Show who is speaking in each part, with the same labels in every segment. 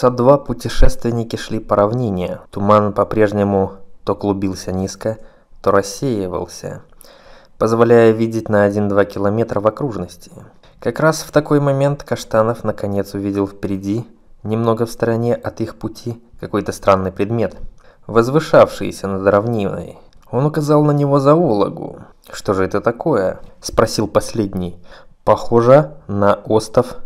Speaker 1: Часа два путешественники шли по равнине. Туман по-прежнему то клубился низко, то рассеивался, позволяя видеть на 1-2 километра в окружности. Как раз в такой момент Каштанов наконец увидел впереди, немного в стороне от их пути, какой-то странный предмет, возвышавшийся над равниной. Он указал на него зоологу. «Что же это такое?» – спросил последний. «Похоже на остов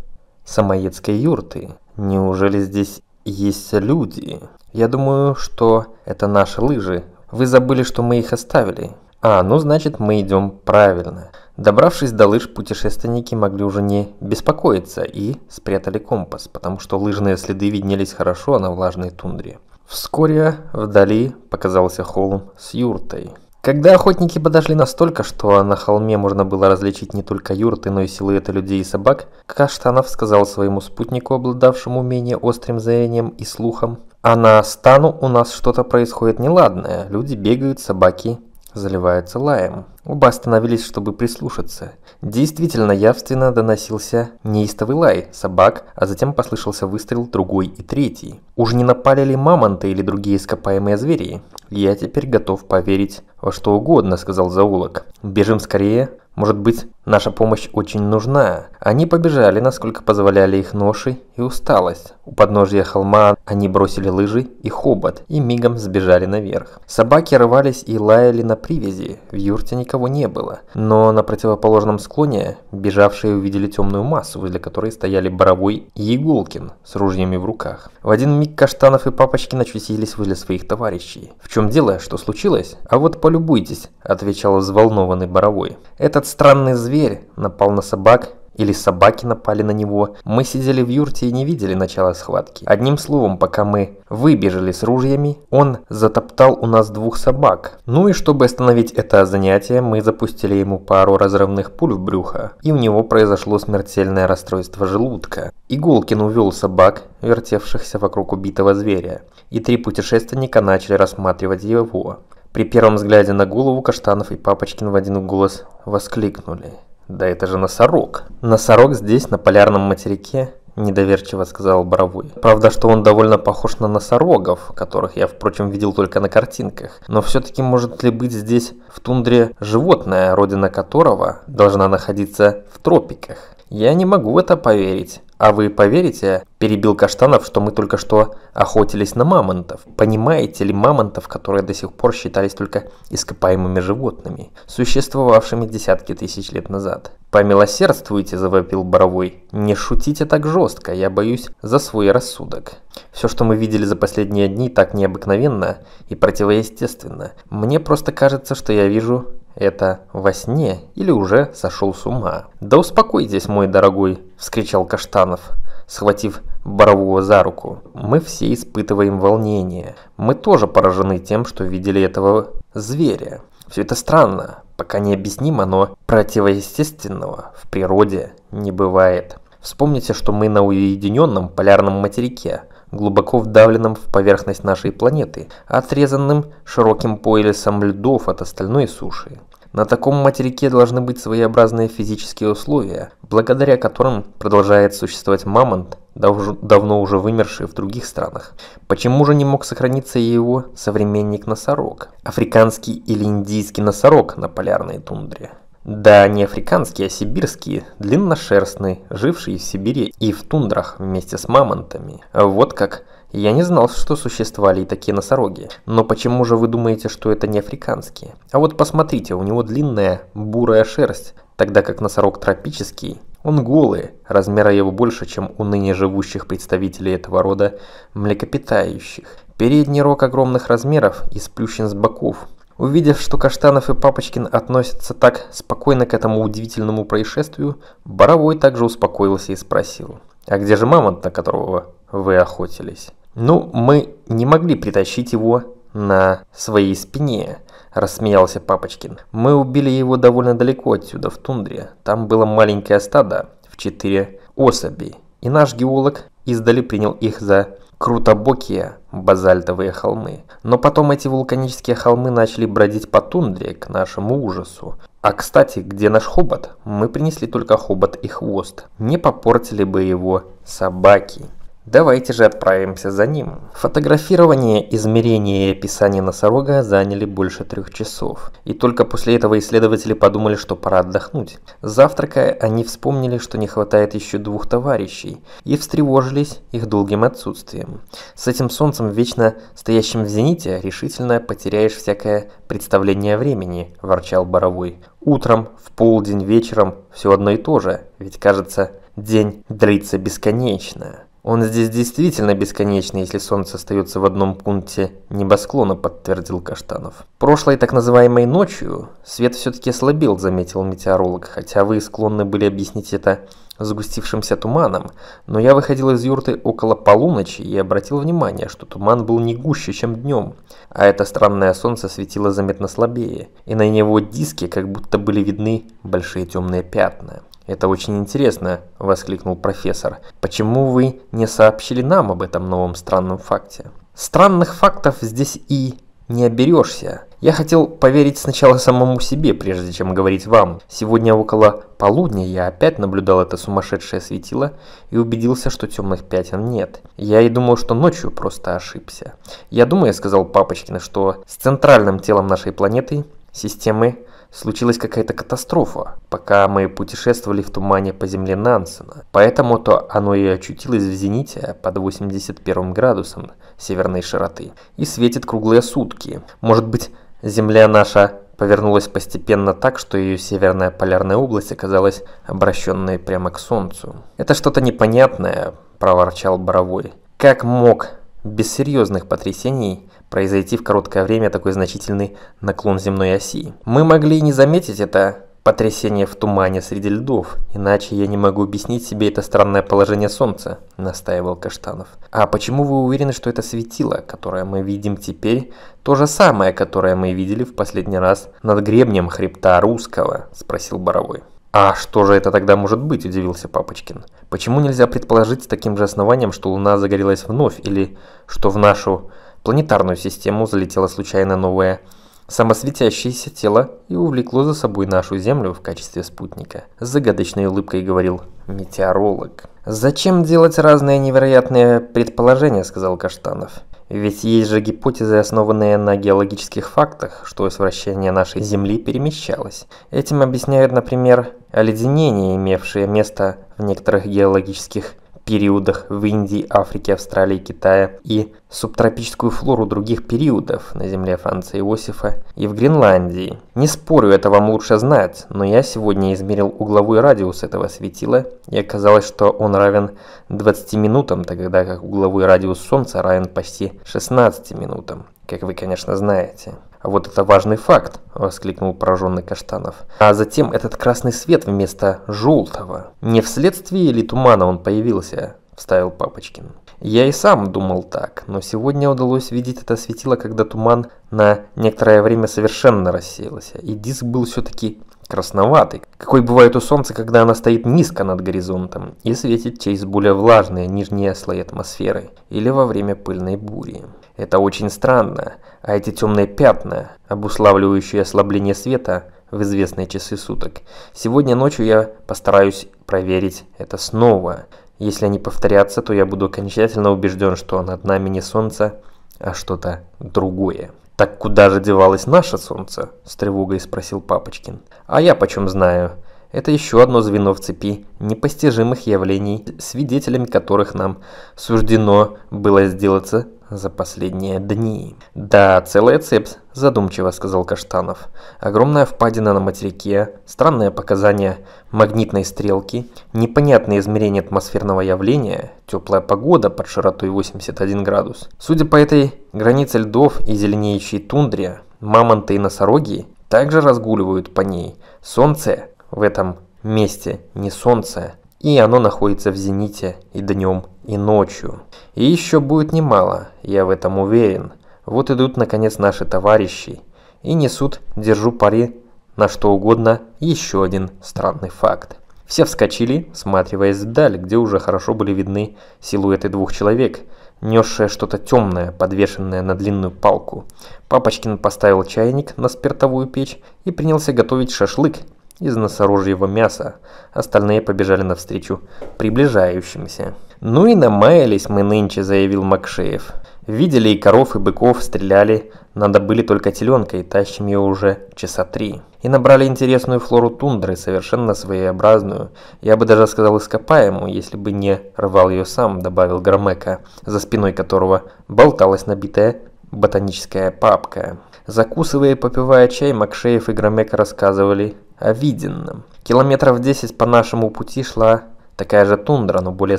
Speaker 1: самоедской юрты», Неужели здесь есть люди? Я думаю, что это наши лыжи. Вы забыли, что мы их оставили. А, ну значит мы идем правильно. Добравшись до лыж, путешественники могли уже не беспокоиться и спрятали компас, потому что лыжные следы виднелись хорошо а на влажной тундре. Вскоре вдали показался холм с юртой. Когда охотники подошли настолько, что на холме можно было различить не только юрты, но и силуэты людей и собак, Каштанов сказал своему спутнику, обладавшему менее острым зрением и слухом, «А на стану у нас что-то происходит неладное, люди бегают, собаки заливается лаем. Оба остановились, чтобы прислушаться. Действительно явственно доносился неистовый лай собак, а затем послышался выстрел другой и третий. Уж не напали ли мамонты или другие ископаемые звери? Я теперь готов поверить во что угодно, сказал заулок. Бежим скорее, может быть, Наша помощь очень нужна. Они побежали, насколько позволяли их ноши и усталость. У подножия холма они бросили лыжи и хобот и мигом сбежали наверх. Собаки рвались и лаяли на привязи, в юрте никого не было. Но на противоположном склоне бежавшие увидели темную массу, возле которой стояли Боровой и Иголкин с ружьями в руках. В один миг Каштанов и Папочкин очутились возле своих товарищей. «В чем дело? Что случилось? А вот полюбуйтесь», – отвечал взволнованный Боровой. «Этот странный зверь зверь напал на собак или собаки напали на него. Мы сидели в юрте и не видели начала схватки. Одним словом, пока мы выбежали с ружьями, он затоптал у нас двух собак. Ну и чтобы остановить это занятие, мы запустили ему пару разрывных пуль в брюхо, и у него произошло смертельное расстройство желудка. Иголкин увел собак, вертевшихся вокруг убитого зверя, и три путешественника начали рассматривать его. При первом взгляде на голову Каштанов и Папочкин в один голос воскликнули. «Да это же носорог!» «Носорог здесь, на полярном материке?» Недоверчиво сказал Боровой. Правда, что он довольно похож на носорогов, которых я, впрочем, видел только на картинках. Но все-таки может ли быть здесь в тундре животное, родина которого должна находиться в тропиках? «Я не могу в это поверить». «А вы поверите?» – перебил Каштанов, что мы только что охотились на мамонтов. Понимаете ли мамонтов, которые до сих пор считались только ископаемыми животными, существовавшими десятки тысяч лет назад? «Помилосердствуйте», – завопил Боровой. «Не шутите так жестко, я боюсь за свой рассудок». Все, что мы видели за последние дни, так необыкновенно и противоестественно. Мне просто кажется, что я вижу это во сне или уже сошел с ума? «Да успокойтесь, мой дорогой!» – вскричал Каштанов, схватив Борового за руку. «Мы все испытываем волнение. Мы тоже поражены тем, что видели этого зверя. Все это странно, пока необъяснимо, но противоестественного в природе не бывает. Вспомните, что мы на уединенном полярном материке – глубоко вдавленным в поверхность нашей планеты, отрезанным широким поясом льдов от остальной суши. На таком материке должны быть своеобразные физические условия, благодаря которым продолжает существовать мамонт, дав давно уже вымерший в других странах. Почему же не мог сохраниться и его современник-носорог? Африканский или индийский носорог на полярной тундре? Да, не африканские, а сибирские, длинношерстные, жившие в Сибири и в тундрах вместе с мамонтами. Вот как. Я не знал, что существовали и такие носороги. Но почему же вы думаете, что это не африканские? А вот посмотрите, у него длинная бурая шерсть, тогда как носорог тропический он голый, размера его больше, чем у ныне живущих представителей этого рода млекопитающих. Передний рог огромных размеров и сплющен с боков, Увидев, что Каштанов и Папочкин относятся так спокойно к этому удивительному происшествию, Боровой также успокоился и спросил, «А где же мамонт, на которого вы охотились?» «Ну, мы не могли притащить его на своей спине», – рассмеялся Папочкин. «Мы убили его довольно далеко отсюда, в тундре. Там было маленькое стадо в четыре особи, и наш геолог издали принял их за крутобокие базальтовые холмы. Но потом эти вулканические холмы начали бродить по тундре к нашему ужасу. А кстати, где наш хобот? Мы принесли только хобот и хвост. Не попортили бы его собаки. Давайте же отправимся за ним. Фотографирование, измерение и описание носорога заняли больше трех часов. И только после этого исследователи подумали, что пора отдохнуть. Завтракая, они вспомнили, что не хватает еще двух товарищей, и встревожились их долгим отсутствием. С этим солнцем, вечно стоящим в зените, решительно потеряешь всякое представление о времени, ворчал Боровой. Утром, в полдень, вечером, все одно и то же, ведь кажется, день длится бесконечно. «Он здесь действительно бесконечный, если солнце остается в одном пункте небосклона», — подтвердил Каштанов. «Прошлой так называемой ночью свет все-таки слабел», — заметил метеоролог, «хотя вы склонны были объяснить это сгустившимся туманом, но я выходил из юрты около полуночи и обратил внимание, что туман был не гуще, чем днем, а это странное солнце светило заметно слабее, и на него диски как будто были видны большие темные пятна. «Это очень интересно», – воскликнул профессор. «Почему вы не сообщили нам об этом новом странном факте?» «Странных фактов здесь и не оберешься. Я хотел поверить сначала самому себе, прежде чем говорить вам. Сегодня около полудня я опять наблюдал это сумасшедшее светило и убедился, что темных пятен нет. Я и думал, что ночью просто ошибся. Я думаю, я сказал Папочкина, что с центральным телом нашей планеты, системы случилась какая-то катастрофа, пока мы путешествовали в тумане по земле Нансена. Поэтому-то оно и очутилось в зените под 81 градусом северной широты и светит круглые сутки. Может быть, земля наша повернулась постепенно так, что ее северная полярная область оказалась обращенной прямо к солнцу. «Это что-то непонятное», – проворчал Боровой. «Как мог без серьезных потрясений произойти в короткое время такой значительный наклон земной оси. Мы могли не заметить это потрясение в тумане среди льдов, иначе я не могу объяснить себе это странное положение солнца», — настаивал Каштанов. «А почему вы уверены, что это светило, которое мы видим теперь, то же самое, которое мы видели в последний раз над гребнем хребта Русского?» — спросил Боровой. «А что же это тогда может быть?» – удивился Папочкин. «Почему нельзя предположить с таким же основанием, что Луна загорелась вновь, или что в нашу планетарную систему залетело случайно новое самосветящееся тело и увлекло за собой нашу Землю в качестве спутника. С загадочной улыбкой говорил метеоролог. «Зачем делать разные невероятные предположения?» – сказал Каштанов. «Ведь есть же гипотезы, основанные на геологических фактах, что с нашей Земли перемещалось. Этим объясняют, например, оледенение, имевшее место в некоторых геологических периодах в Индии, Африке, Австралии, Китае и субтропическую флору других периодов на земле Франца Иосифа и в Гренландии. Не спорю, это вам лучше знать, но я сегодня измерил угловой радиус этого светила, и оказалось, что он равен 20 минутам, тогда как угловой радиус Солнца равен почти 16 минутам, как вы, конечно, знаете. «Вот это важный факт!» – воскликнул пораженный Каштанов. «А затем этот красный свет вместо желтого. Не вследствие ли тумана он появился?» – вставил Папочкин. «Я и сам думал так, но сегодня удалось видеть это светило, когда туман на некоторое время совершенно рассеялся, и диск был все-таки красноватый, какой бывает у солнца, когда она стоит низко над горизонтом и светит через более влажные нижние слои атмосферы или во время пыльной бури. Это очень странно, а эти темные пятна, обуславливающие ослабление света в известные часы суток. Сегодня ночью я постараюсь проверить это снова. Если они повторятся, то я буду окончательно убежден, что над нами не солнце, а что-то другое. «Так куда же девалось наше солнце?» – с тревогой спросил Папочкин. «А я почем знаю?» Это еще одно звено в цепи непостижимых явлений, свидетелями которых нам суждено было сделаться за последние дни. «Да, целая цепь», – задумчиво сказал Каштанов. «Огромная впадина на материке, странные показания магнитной стрелки, непонятные измерения атмосферного явления, теплая погода под широтой 81 градус. Судя по этой границе льдов и зеленеющей тундре, мамонты и носороги также разгуливают по ней. Солнце в этом месте не солнце, и оно находится в зените и днем, и ночью. И еще будет немало, я в этом уверен. Вот идут наконец наши товарищи и несут, держу пари, на что угодно еще один странный факт. Все вскочили, всматриваясь вдаль, где уже хорошо были видны силуэты двух человек, несшее что-то темное, подвешенное на длинную палку. Папочкин поставил чайник на спиртовую печь и принялся готовить шашлык, из носорожьего мяса. Остальные побежали навстречу приближающимся. «Ну и намаялись мы нынче», — заявил Макшеев. «Видели и коров, и быков, стреляли. Надо были только теленка, и тащим ее уже часа три. И набрали интересную флору тундры, совершенно своеобразную. Я бы даже сказал ископаемую, если бы не рвал ее сам», — добавил Громека, за спиной которого болталась набитая ботаническая папка. Закусывая и попивая чай, Макшеев и Громека рассказывали виденным. Километров 10 по нашему пути шла такая же тундра, но более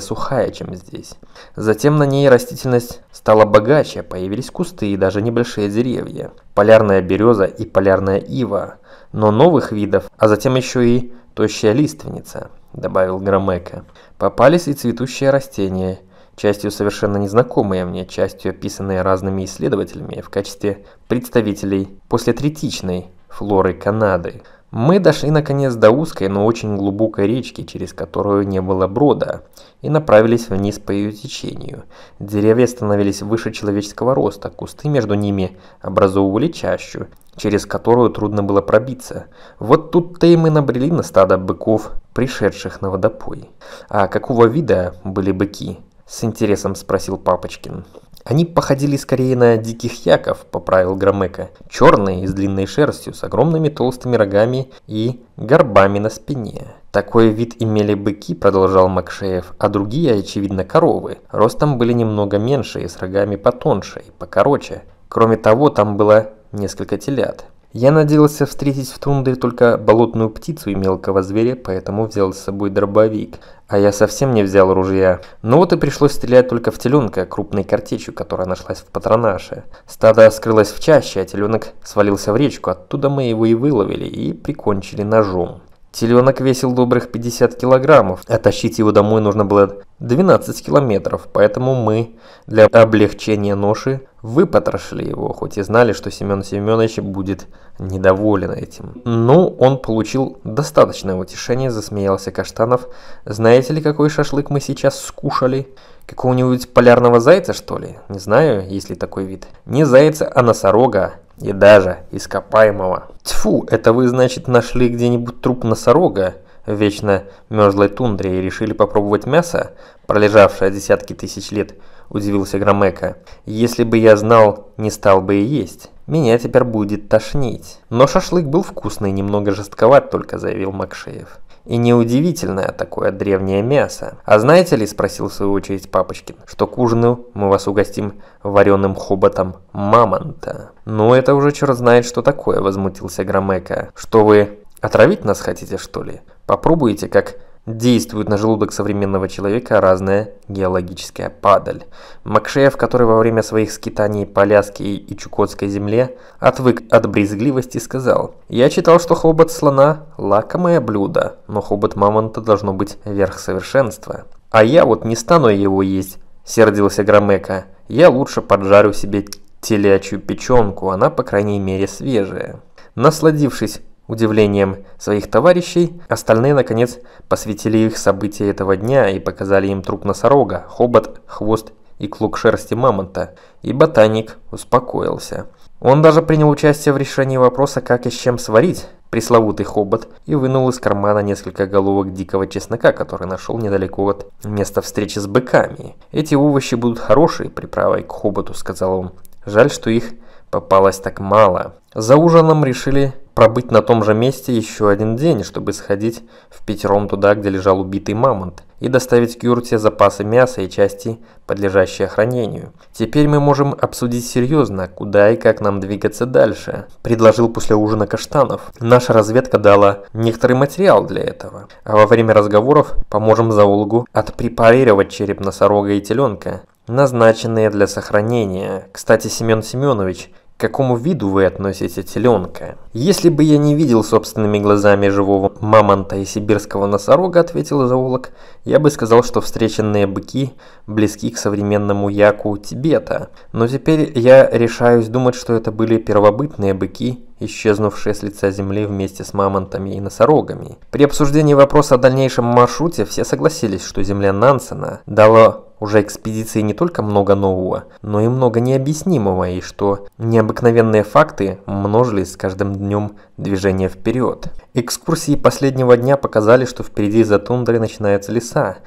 Speaker 1: сухая, чем здесь. Затем на ней растительность стала богаче, появились кусты и даже небольшие деревья. Полярная береза и полярная ива, но новых видов, а затем еще и тощая лиственница, добавил Громека. Попались и цветущие растения, частью совершенно незнакомые мне, частью описанные разными исследователями в качестве представителей после третичной флоры Канады. Мы дошли наконец до узкой, но очень глубокой речки, через которую не было брода, и направились вниз по ее течению. Деревья становились выше человеческого роста, кусты между ними образовывали чащу, через которую трудно было пробиться. Вот тут-то и мы набрели на стадо быков, пришедших на водопой. А какого вида были быки? С интересом спросил Папочкин. Они походили скорее на диких яков, поправил Громыко. Черные с длинной шерстью, с огромными толстыми рогами и горбами на спине. Такой вид имели быки, продолжал Макшеев, а другие, очевидно, коровы. Ростом были немного меньше и с рогами потоньше и покороче. Кроме того, там было несколько телят. Я надеялся встретить в тундре только болотную птицу и мелкого зверя, поэтому взял с собой дробовик. А я совсем не взял ружья. Но ну вот и пришлось стрелять только в теленка, крупной картечью, которая нашлась в патронаше. Стадо скрылось в чаще, а теленок свалился в речку, оттуда мы его и выловили и прикончили ножом. Теленок весил добрых 50 килограммов, а тащить его домой нужно было 12 километров, поэтому мы для облегчения ноши выпотрошили его, хоть и знали, что Семен Семенович будет недоволен этим. Но ну, он получил достаточное утешение, засмеялся Каштанов. Знаете ли, какой шашлык мы сейчас скушали? Какого-нибудь полярного зайца, что ли? Не знаю, есть ли такой вид. Не зайца, а носорога и даже ископаемого. Тьфу, это вы, значит, нашли где-нибудь труп носорога в вечно мерзлой тундре и решили попробовать мясо, пролежавшее десятки тысяч лет, удивился Громека. Если бы я знал, не стал бы и есть. Меня теперь будет тошнить. Но шашлык был вкусный, немного жестковат только, заявил Макшеев. И неудивительное такое древнее мясо. А знаете ли, спросил в свою очередь Папочкин, что к ужину мы вас угостим вареным хоботом мамонта. Ну это уже черт знает, что такое, возмутился Громека. Что вы отравить нас хотите, что ли? Попробуйте, как действует на желудок современного человека разная геологическая падаль. Макшеев, который во время своих скитаний по Аляске и Чукотской земле отвык от брезгливости, сказал «Я читал, что хобот слона – лакомое блюдо, но хобот мамонта должно быть верх совершенства. А я вот не стану его есть», – сердился Громека. «Я лучше поджарю себе телячью печенку, она, по крайней мере, свежая». Насладившись удивлением своих товарищей, остальные, наконец, посвятили их события этого дня и показали им труп носорога, хобот, хвост и клок шерсти мамонта, и ботаник успокоился. Он даже принял участие в решении вопроса, как и с чем сварить пресловутый хобот, и вынул из кармана несколько головок дикого чеснока, который нашел недалеко от места встречи с быками. «Эти овощи будут хорошие приправой к хоботу», — сказал он. «Жаль, что их попалось так мало». За ужином решили пробыть на том же месте еще один день, чтобы сходить в пятером туда, где лежал убитый мамонт, и доставить Кюрте запасы мяса и части, подлежащие хранению. Теперь мы можем обсудить серьезно, куда и как нам двигаться дальше, предложил после ужина Каштанов. Наша разведка дала некоторый материал для этого, а во время разговоров поможем Заулгу отпрепарировать череп носорога и теленка, назначенные для сохранения. Кстати, Семен Семенович – к какому виду вы относите теленка? Если бы я не видел собственными глазами живого мамонта и сибирского носорога, ответил зоолог, я бы сказал, что встреченные быки близки к современному яку Тибета. Но теперь я решаюсь думать, что это были первобытные быки, исчезнувшие с лица земли вместе с мамонтами и носорогами. При обсуждении вопроса о дальнейшем маршруте все согласились, что земля Нансена дала уже экспедиции не только много нового, но и много необъяснимого, и что необыкновенные факты множились с каждым днем движения вперед. Экскурсии последнего дня показали, что впереди за тундрой начинаются леса,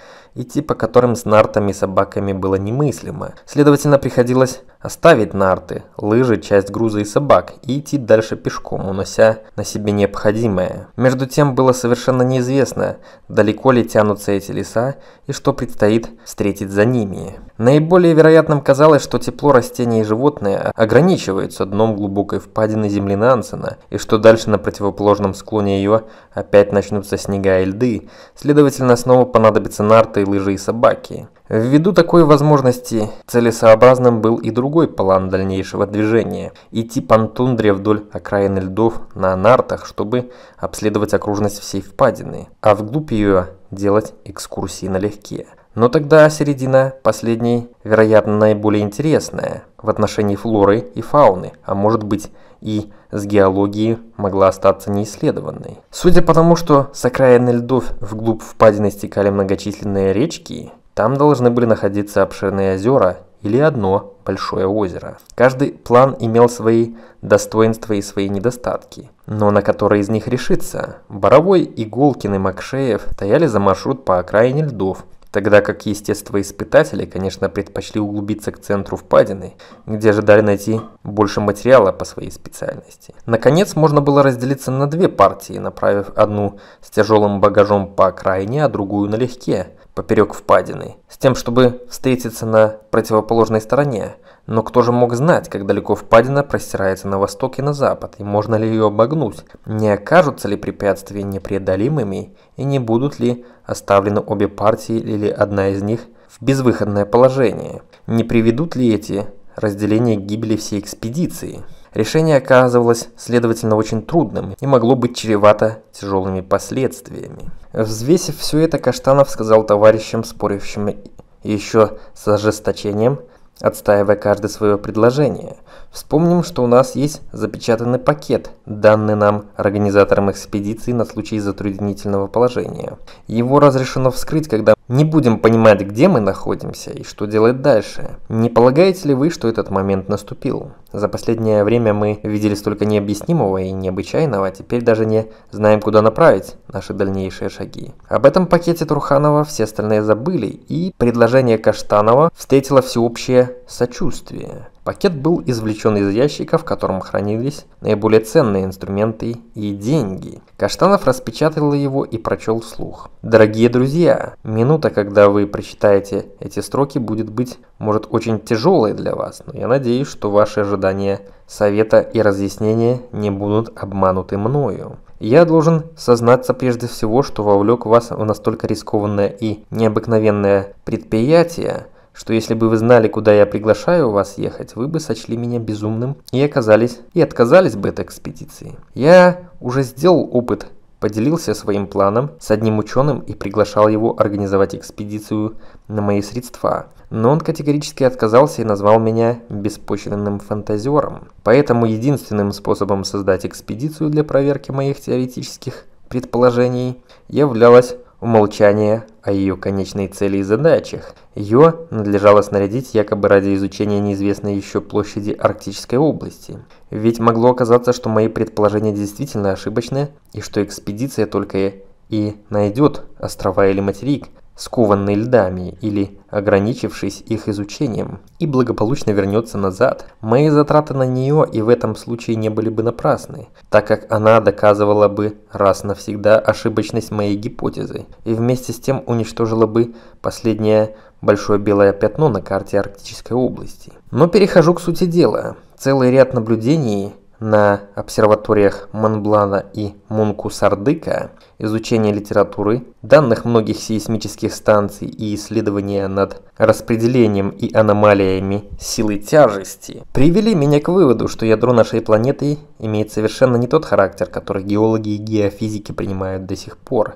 Speaker 1: идти по которым с нартами и собаками было немыслимо. Следовательно, приходилось оставить нарты, лыжи, часть груза и собак и идти дальше пешком, унося на себе необходимое. Между тем было совершенно неизвестно, далеко ли тянутся эти леса и что предстоит встретить за ними. Наиболее вероятным казалось, что тепло растений и животные ограничивается дном глубокой впадины земли Нансена, и что дальше на противоположном склоне ее опять начнутся снега и льды, следовательно, снова понадобятся нарты, лыжи и собаки. Ввиду такой возможности целесообразным был и другой план дальнейшего движения – идти по тундре вдоль окраины льдов на нартах, чтобы обследовать окружность всей впадины, а вглубь ее делать экскурсии налегке. Но тогда середина последней, вероятно, наиболее интересная в отношении флоры и фауны, а может быть и с геологией могла остаться неисследованной. Судя по тому, что с окраины льдов вглубь впадины стекали многочисленные речки, там должны были находиться обширные озера или одно большое озеро. Каждый план имел свои достоинства и свои недостатки, но на который из них решиться? Боровой, Иголкин и Макшеев стояли за маршрут по окраине льдов, тогда как естествоиспытатели, конечно, предпочли углубиться к центру впадины, где ожидали найти больше материала по своей специальности. Наконец, можно было разделиться на две партии, направив одну с тяжелым багажом по окраине, а другую налегке, поперек впадины, с тем, чтобы встретиться на противоположной стороне, но кто же мог знать, как далеко впадина простирается на восток и на запад, и можно ли ее обогнуть? Не окажутся ли препятствия непреодолимыми, и не будут ли оставлены обе партии или одна из них в безвыходное положение? Не приведут ли эти разделения к гибели всей экспедиции? Решение оказывалось, следовательно, очень трудным и могло быть чревато тяжелыми последствиями. Взвесив все это, Каштанов сказал товарищам, спорившим еще с ожесточением, отстаивая каждое свое предложение. Вспомним, что у нас есть запечатанный пакет, данный нам организатором экспедиции на случай затруднительного положения. Его разрешено вскрыть, когда не будем понимать, где мы находимся и что делать дальше. Не полагаете ли вы, что этот момент наступил? За последнее время мы видели столько необъяснимого и необычайного, а теперь даже не знаем, куда направить наши дальнейшие шаги. Об этом пакете Труханова все остальные забыли, и предложение Каштанова встретило всеобщее сочувствие. Пакет был извлечен из ящика, в котором хранились наиболее ценные инструменты и деньги. Каштанов распечатал его и прочел вслух. «Дорогие друзья, минута, когда вы прочитаете эти строки, будет быть, может, очень тяжелой для вас, но я надеюсь, что ваши ожидания совета и разъяснения не будут обмануты мною. Я должен сознаться прежде всего, что вовлек вас в настолько рискованное и необыкновенное предприятие – что если бы вы знали, куда я приглашаю вас ехать, вы бы сочли меня безумным и оказались и отказались бы от экспедиции. Я уже сделал опыт, поделился своим планом с одним ученым и приглашал его организовать экспедицию на мои средства. Но он категорически отказался и назвал меня беспочвенным фантазером. Поэтому единственным способом создать экспедицию для проверки моих теоретических предположений являлась Умолчание о ее конечной цели и задачах. Ее надлежало снарядить якобы ради изучения неизвестной еще площади Арктической области. Ведь могло оказаться, что мои предположения действительно ошибочны, и что экспедиция только и найдет острова или материк, скованный льдами или ограничившись их изучением, и благополучно вернется назад. Мои затраты на нее и в этом случае не были бы напрасны, так как она доказывала бы раз навсегда ошибочность моей гипотезы и вместе с тем уничтожила бы последнее большое белое пятно на карте Арктической области. Но перехожу к сути дела. Целый ряд наблюдений на обсерваториях Монблана и Мунку-Сардыка, изучение литературы, данных многих сейсмических станций и исследования над распределением и аномалиями силы тяжести привели меня к выводу, что ядро нашей планеты имеет совершенно не тот характер, который геологи и геофизики принимают до сих пор.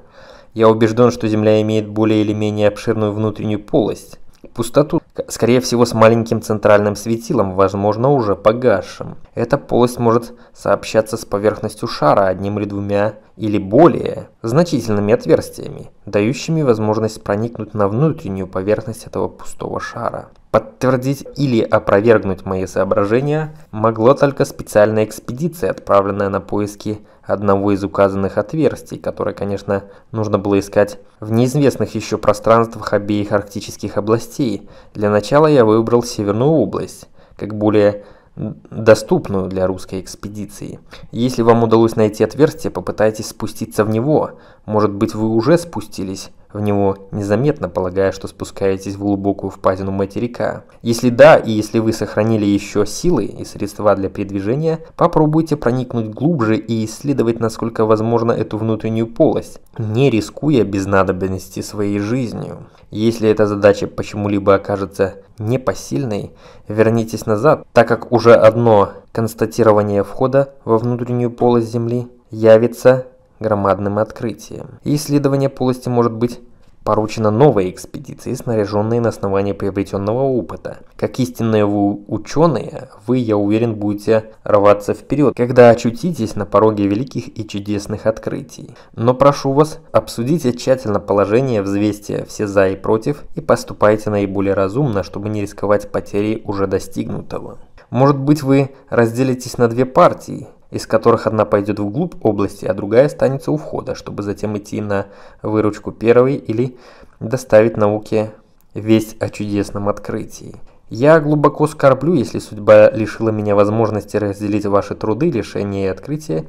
Speaker 1: Я убежден, что Земля имеет более или менее обширную внутреннюю полость, пустоту скорее всего с маленьким центральным светилом, возможно уже погасшим. Эта полость может сообщаться с поверхностью шара одним или двумя или более значительными отверстиями, дающими возможность проникнуть на внутреннюю поверхность этого пустого шара. Подтвердить или опровергнуть мои соображения могло только специальная экспедиция, отправленная на поиски одного из указанных отверстий, которое, конечно, нужно было искать в неизвестных еще пространствах обеих арктических областей. Для начала я выбрал Северную область, как более доступную для русской экспедиции. Если вам удалось найти отверстие, попытайтесь спуститься в него. Может быть, вы уже спустились в него незаметно, полагая, что спускаетесь в глубокую впадину материка. Если да, и если вы сохранили еще силы и средства для передвижения, попробуйте проникнуть глубже и исследовать, насколько возможно, эту внутреннюю полость, не рискуя без надобности своей жизнью. Если эта задача почему-либо окажется непосильной, вернитесь назад, так как уже одно констатирование входа во внутреннюю полость Земли явится громадным открытием. исследование полости может быть поручено новой экспедиции, снаряженной на основании приобретенного опыта. Как истинные вы ученые, вы, я уверен, будете рваться вперед, когда очутитесь на пороге великих и чудесных открытий. Но прошу вас, обсудите тщательно положение, взвесьте все за и против и поступайте наиболее разумно, чтобы не рисковать потерей уже достигнутого. Может быть вы разделитесь на две партии, из которых одна пойдет вглубь области, а другая останется у входа, чтобы затем идти на выручку первой или доставить науке весть о чудесном открытии. Я глубоко скорблю, если судьба лишила меня возможности разделить ваши труды, лишения и открытия,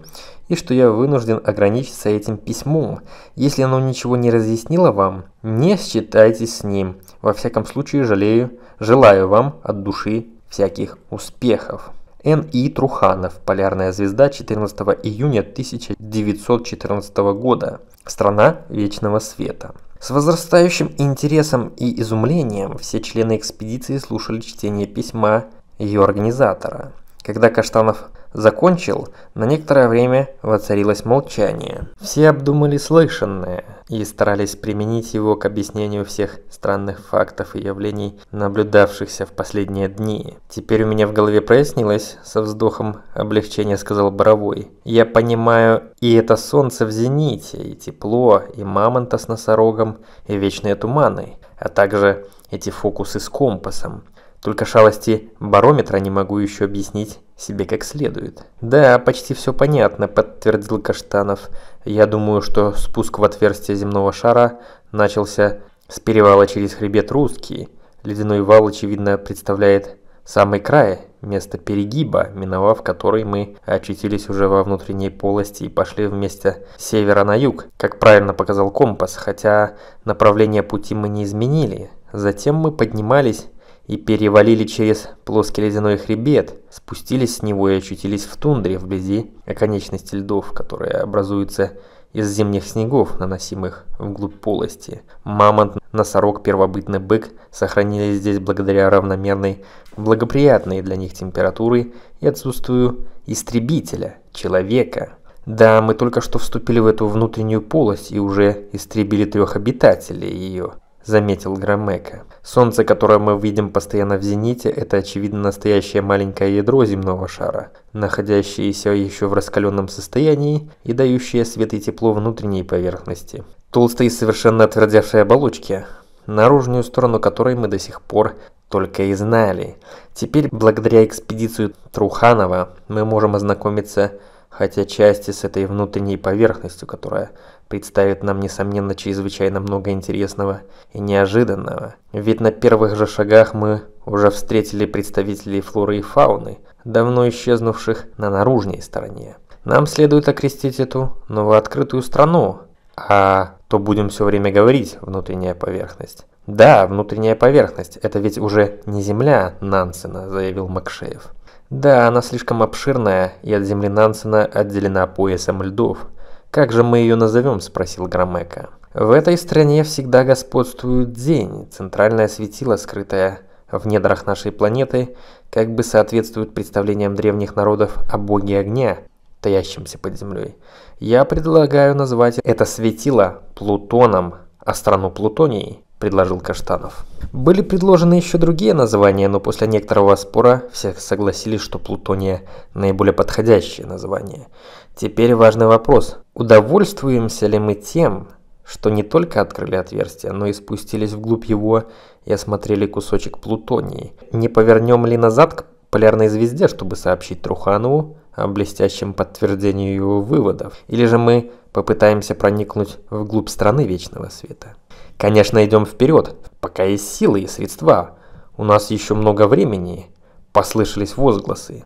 Speaker 1: и что я вынужден ограничиться этим письмом. Если оно ничего не разъяснило вам, не считайтесь с ним. Во всяком случае, жалею, желаю вам от души всяких успехов. Н.И. Труханов, полярная звезда 14 июня 1914 года, страна вечного света. С возрастающим интересом и изумлением все члены экспедиции слушали чтение письма ее организатора. Когда Каштанов закончил, на некоторое время воцарилось молчание. Все обдумали слышанное, и старались применить его к объяснению всех странных фактов и явлений, наблюдавшихся в последние дни. Теперь у меня в голове прояснилось, со вздохом облегчения сказал Боровой. Я понимаю и это солнце в зените, и тепло, и мамонта с носорогом, и вечные туманы, а также эти фокусы с компасом. Только шалости барометра не могу еще объяснить себе как следует. «Да, почти все понятно», – подтвердил Каштанов. «Я думаю, что спуск в отверстие земного шара начался с перевала через хребет Русский. Ледяной вал, очевидно, представляет самый край, место перегиба, миновав который мы очутились уже во внутренней полости и пошли вместе с севера на юг, как правильно показал компас, хотя направление пути мы не изменили. Затем мы поднимались и перевалили через плоский ледяной хребет, спустились с него и очутились в тундре вблизи оконечности льдов, которые образуются из зимних снегов, наносимых вглубь полости. Мамонт, носорог, первобытный бык сохранились здесь благодаря равномерной, благоприятной для них температуры и отсутствию истребителя, человека. Да, мы только что вступили в эту внутреннюю полость и уже истребили трех обитателей ее заметил Громека. Солнце, которое мы видим постоянно в зените, это очевидно настоящее маленькое ядро земного шара, находящееся еще в раскаленном состоянии и дающее свет и тепло внутренней поверхности. Толстые совершенно отвердевшие оболочки, наружную сторону которой мы до сих пор только и знали. Теперь, благодаря экспедиции Труханова, мы можем ознакомиться хотя части с этой внутренней поверхностью, которая представит нам, несомненно, чрезвычайно много интересного и неожиданного. Ведь на первых же шагах мы уже встретили представителей флоры и фауны, давно исчезнувших на наружной стороне. Нам следует окрестить эту новооткрытую страну, а то будем все время говорить «внутренняя поверхность». «Да, внутренняя поверхность, это ведь уже не земля Нансена», – заявил Макшеев. «Да, она слишком обширная и от земли Нансена отделена поясом льдов». «Как же мы ее назовем?» – спросил Громека. «В этой стране всегда господствует день, центральное светило, скрытое в недрах нашей планеты, как бы соответствует представлениям древних народов о боге огня, таящемся под землей. Я предлагаю назвать это светило Плутоном, а страну Плутонией предложил Каштанов. Были предложены еще другие названия, но после некоторого спора все согласились, что плутония наиболее подходящее название. Теперь важный вопрос. Удовольствуемся ли мы тем, что не только открыли отверстие, но и спустились вглубь его и осмотрели кусочек плутонии? Не повернем ли назад к полярной звезде, чтобы сообщить Труханову о блестящем подтверждении его выводов? Или же мы попытаемся проникнуть вглубь страны Вечного Света? Конечно, идем вперед, пока есть силы и средства. У нас еще много времени, послышались возгласы.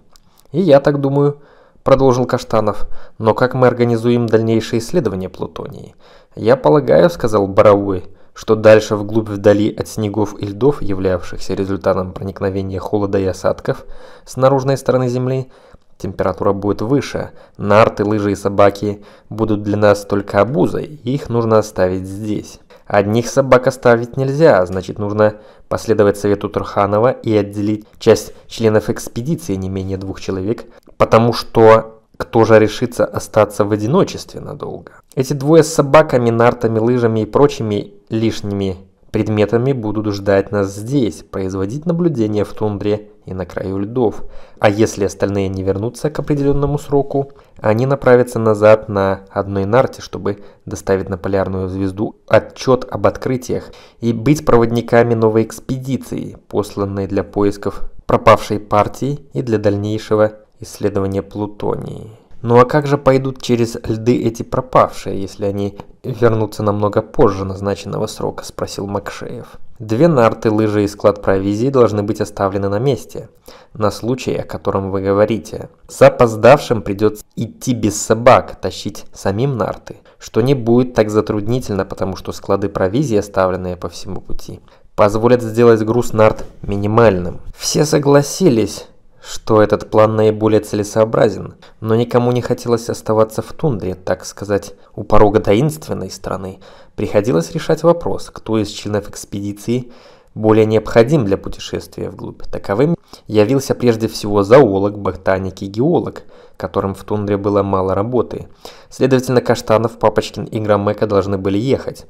Speaker 1: И я так думаю, продолжил Каштанов. Но как мы организуем дальнейшее исследование Плутонии? Я полагаю, сказал Боровой, что дальше вглубь вдали от снегов и льдов, являвшихся результатом проникновения холода и осадков с наружной стороны Земли, температура будет выше, нарты, лыжи и собаки будут для нас только обузой, и их нужно оставить здесь. Одних собак оставить нельзя, значит нужно последовать совету Турханова и отделить часть членов экспедиции не менее двух человек, потому что кто же решится остаться в одиночестве надолго? Эти двое с собаками, нартами, лыжами и прочими лишними предметами будут ждать нас здесь, производить наблюдения в тундре и на краю льдов. А если остальные не вернутся к определенному сроку, они направятся назад на одной нарте, чтобы доставить на полярную звезду отчет об открытиях и быть проводниками новой экспедиции, посланной для поисков пропавшей партии и для дальнейшего исследования Плутонии. Ну а как же пойдут через льды эти пропавшие, если они вернутся намного позже назначенного срока, спросил Макшеев. Две нарты, лыжи и склад провизии должны быть оставлены на месте, на случай, о котором вы говорите. Запоздавшим придется идти без собак, тащить самим нарты, что не будет так затруднительно, потому что склады провизии, оставленные по всему пути, позволят сделать груз нарт минимальным. Все согласились, что этот план наиболее целесообразен, но никому не хотелось оставаться в тундре, так сказать, у порога таинственной страны. Приходилось решать вопрос, кто из членов экспедиции более необходим для путешествия вглубь. Таковым явился прежде всего зоолог, ботаник и геолог, которым в тундре было мало работы. Следовательно, Каштанов, Папочкин и Громека должны были ехать.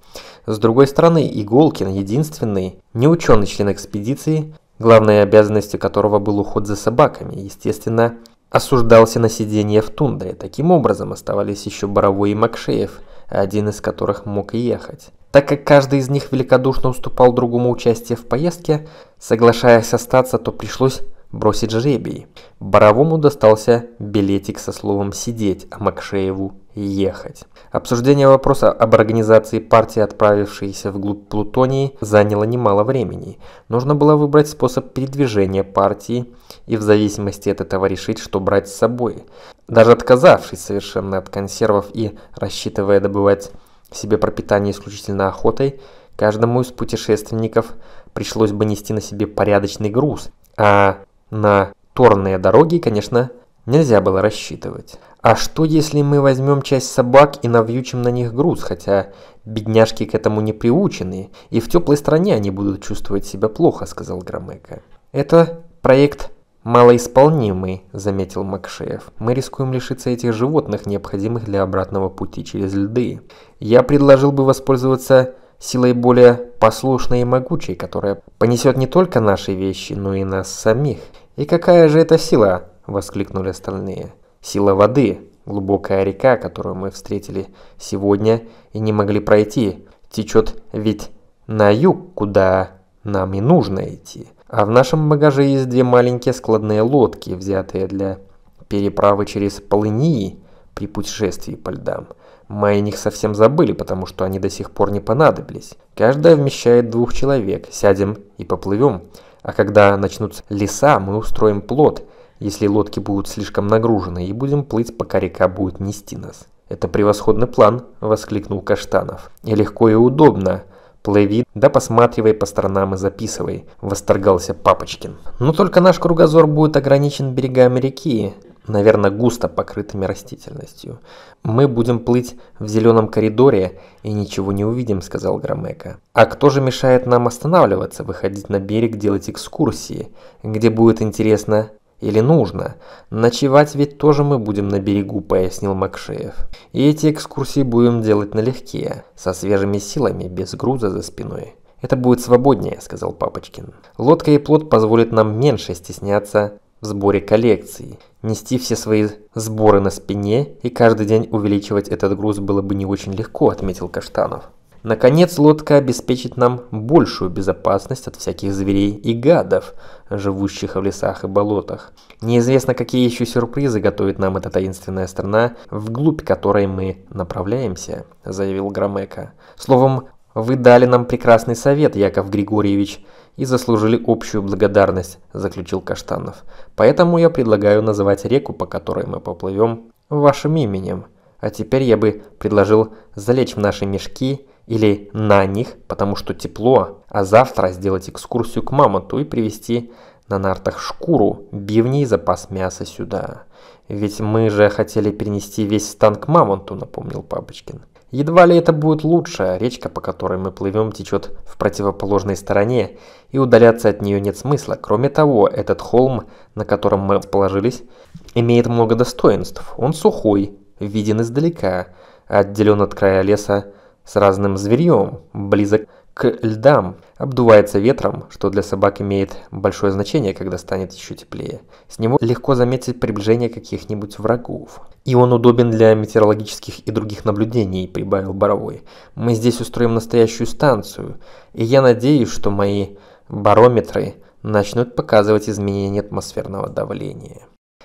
Speaker 1: С другой стороны, Иголкин, единственный неученый член экспедиции, главной обязанностью которого был уход за собаками, естественно, осуждался на сидение в тундре. Таким образом, оставались еще Боровой и Макшеев, один из которых мог ехать. Так как каждый из них великодушно уступал другому участие в поездке, соглашаясь остаться, то пришлось бросить жребий. Боровому достался билетик со словом «сидеть», а Макшееву «ехать». Обсуждение вопроса об организации партии, отправившейся вглубь Плутонии, заняло немало времени. Нужно было выбрать способ передвижения партии и в зависимости от этого решить, что брать с собой. Даже отказавшись совершенно от консервов и рассчитывая добывать себе пропитание исключительно охотой, каждому из путешественников пришлось бы нести на себе порядочный груз, а на торные дороги, конечно, нельзя было рассчитывать. А что если мы возьмем часть собак и навьючим на них груз, хотя бедняжки к этому не приучены, и в теплой стране они будут чувствовать себя плохо, сказал Громека. Это проект малоисполнимый, заметил Макшеев. Мы рискуем лишиться этих животных, необходимых для обратного пути через льды. Я предложил бы воспользоваться силой более послушной и могучей, которая понесет не только наши вещи, но и нас самих. «И какая же это сила?» – воскликнули остальные. «Сила воды, глубокая река, которую мы встретили сегодня и не могли пройти, течет ведь на юг, куда нам и нужно идти. А в нашем багаже есть две маленькие складные лодки, взятые для переправы через полынии при путешествии по льдам. Мы о них совсем забыли, потому что они до сих пор не понадобились. Каждая вмещает двух человек. Сядем и поплывем. А когда начнутся леса, мы устроим плод, если лодки будут слишком нагружены, и будем плыть, пока река будет нести нас. «Это превосходный план!» – воскликнул Каштанов. «И легко и удобно!» «Плыви, да посматривай по сторонам и записывай», – восторгался Папочкин. «Но только наш кругозор будет ограничен берегами реки наверное, густо покрытыми растительностью. «Мы будем плыть в зеленом коридоре и ничего не увидим», — сказал Громека. «А кто же мешает нам останавливаться, выходить на берег, делать экскурсии? Где будет интересно или нужно? Ночевать ведь тоже мы будем на берегу», — пояснил Макшеев. «И эти экскурсии будем делать налегке, со свежими силами, без груза за спиной». «Это будет свободнее», — сказал Папочкин. «Лодка и плот позволят нам меньше стесняться в сборе коллекций. Нести все свои сборы на спине и каждый день увеличивать этот груз было бы не очень легко, отметил Каштанов. Наконец, лодка обеспечит нам большую безопасность от всяких зверей и гадов, живущих в лесах и болотах. Неизвестно, какие еще сюрпризы готовит нам эта таинственная страна, вглубь которой мы направляемся, заявил Громека. Словом, вы дали нам прекрасный совет, Яков Григорьевич, и заслужили общую благодарность, заключил Каштанов. Поэтому я предлагаю называть реку, по которой мы поплывем, вашим именем. А теперь я бы предложил залечь в наши мешки или на них, потому что тепло, а завтра сделать экскурсию к мамонту и привезти на нартах шкуру, бивни и запас мяса сюда. Ведь мы же хотели перенести весь стан к мамонту, напомнил Папочкин. Едва ли это будет лучше, речка, по которой мы плывем, течет в противоположной стороне, и удаляться от нее нет смысла. Кроме того, этот холм, на котором мы расположились, имеет много достоинств. Он сухой, виден издалека, отделен от края леса с разным зверьем, близок к льдам, обдувается ветром, что для собак имеет большое значение, когда станет еще теплее. С него легко заметить приближение каких-нибудь врагов. И он удобен для метеорологических и других наблюдений, прибавил Боровой. Мы здесь устроим настоящую станцию, и я надеюсь, что мои барометры начнут показывать изменения атмосферного давления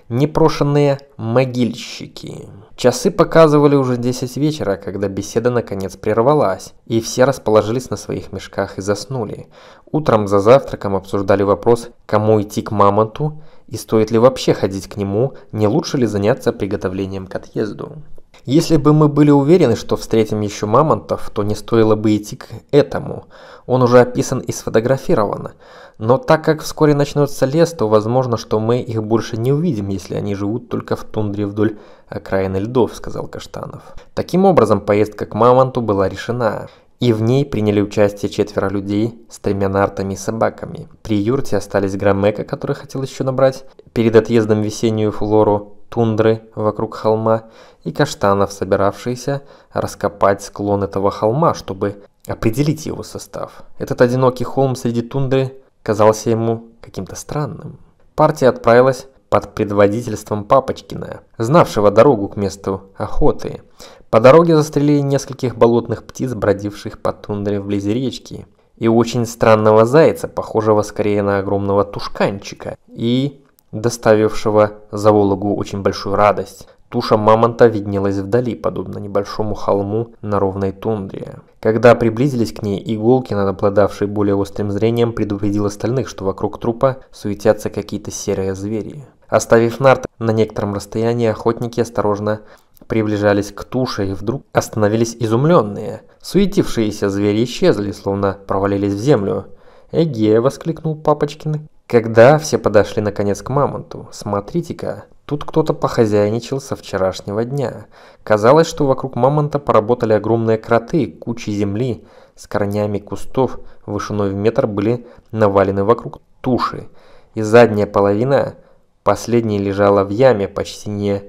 Speaker 1: непрошенные могильщики. Часы показывали уже 10 вечера, когда беседа наконец прервалась, и все расположились на своих мешках и заснули. Утром за завтраком обсуждали вопрос, кому идти к мамонту и стоит ли вообще ходить к нему, не лучше ли заняться приготовлением к отъезду. Если бы мы были уверены, что встретим еще мамонтов, то не стоило бы идти к этому. Он уже описан и сфотографирован. Но так как вскоре начнется лес, то возможно, что мы их больше не увидим, если они живут только в тундре вдоль окраины льдов, сказал Каштанов. Таким образом, поездка к мамонту была решена. И в ней приняли участие четверо людей с тремя нартами и собаками. При юрте остались громека, который хотел еще набрать перед отъездом весеннюю флору, тундры вокруг холма и каштанов, собиравшийся раскопать склон этого холма, чтобы определить его состав. Этот одинокий холм среди тундры казался ему каким-то странным. Партия отправилась под предводительством Папочкина, знавшего дорогу к месту охоты. По дороге застрелили нескольких болотных птиц, бродивших по тундре вблизи речки, и очень странного зайца, похожего скорее на огромного тушканчика, и доставившего зоологу очень большую радость. Туша мамонта виднелась вдали, подобно небольшому холму на ровной тундре. Когда приблизились к ней, иголки, обладавший более острым зрением, предупредил остальных, что вокруг трупа суетятся какие-то серые звери. Оставив нарты на некотором расстоянии, охотники осторожно приближались к туше и вдруг остановились изумленные. Суетившиеся звери исчезли, словно провалились в землю. «Эге!» – воскликнул Папочкин, когда все подошли наконец к мамонту, смотрите-ка, тут кто-то похозяйничал со вчерашнего дня. Казалось, что вокруг мамонта поработали огромные кроты, кучи земли с корнями кустов вышиной в метр были навалены вокруг туши, и задняя половина последняя лежала в яме, почти не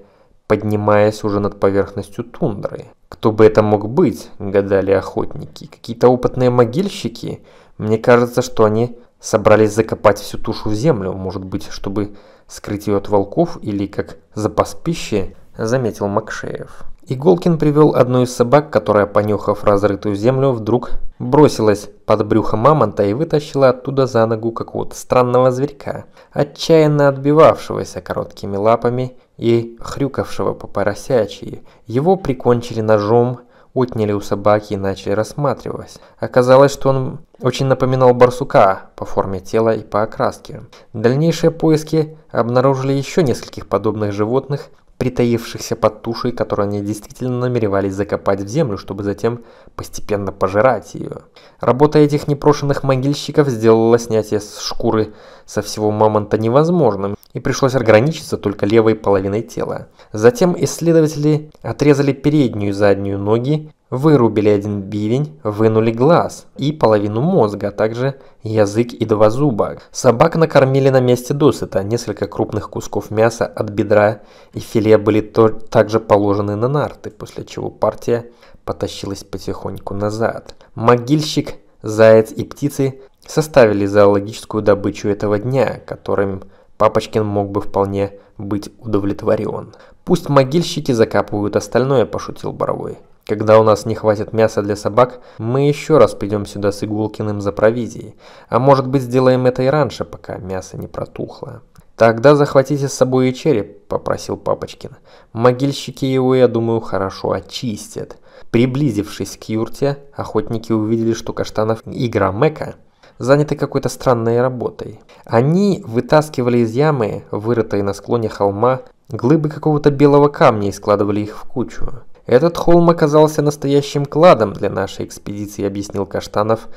Speaker 1: поднимаясь уже над поверхностью тундры. Кто бы это мог быть, гадали охотники. Какие-то опытные могильщики? Мне кажется, что они собрались закопать всю тушу в землю, может быть, чтобы скрыть ее от волков или как запас пищи, заметил Макшеев. Иголкин привел одну из собак, которая, понюхав разрытую землю, вдруг бросилась под брюхо мамонта и вытащила оттуда за ногу какого-то странного зверька, отчаянно отбивавшегося короткими лапами и хрюкавшего по поросячьи. Его прикончили ножом, отняли у собаки и начали рассматривать. Оказалось, что он очень напоминал барсука по форме тела и по окраске. Дальнейшие поиски обнаружили еще нескольких подобных животных притаившихся под тушей, которую они действительно намеревались закопать в землю, чтобы затем постепенно пожирать ее. Работа этих непрошенных могильщиков сделала снятие с шкуры со всего мамонта невозможным, и пришлось ограничиться только левой половиной тела. Затем исследователи отрезали переднюю и заднюю ноги, Вырубили один бивень, вынули глаз и половину мозга, а также язык и два зуба. Собак накормили на месте досыта, несколько крупных кусков мяса от бедра и филе были также положены на нарты, после чего партия потащилась потихоньку назад. Могильщик, заяц и птицы составили зоологическую добычу этого дня, которым Папочкин мог бы вполне быть удовлетворен. «Пусть могильщики закапывают остальное», – пошутил Боровой. Когда у нас не хватит мяса для собак, мы еще раз придем сюда с Игулкиным за провизией. А может быть сделаем это и раньше, пока мясо не протухло. «Тогда захватите с собой и череп», — попросил Папочкин. «Могильщики его, я думаю, хорошо очистят». Приблизившись к юрте, охотники увидели, что Каштанов и Громека заняты какой-то странной работой. Они вытаскивали из ямы, вырытой на склоне холма, глыбы какого-то белого камня и складывали их в кучу. «Этот холм оказался настоящим кладом для нашей экспедиции», — объяснил Каштанов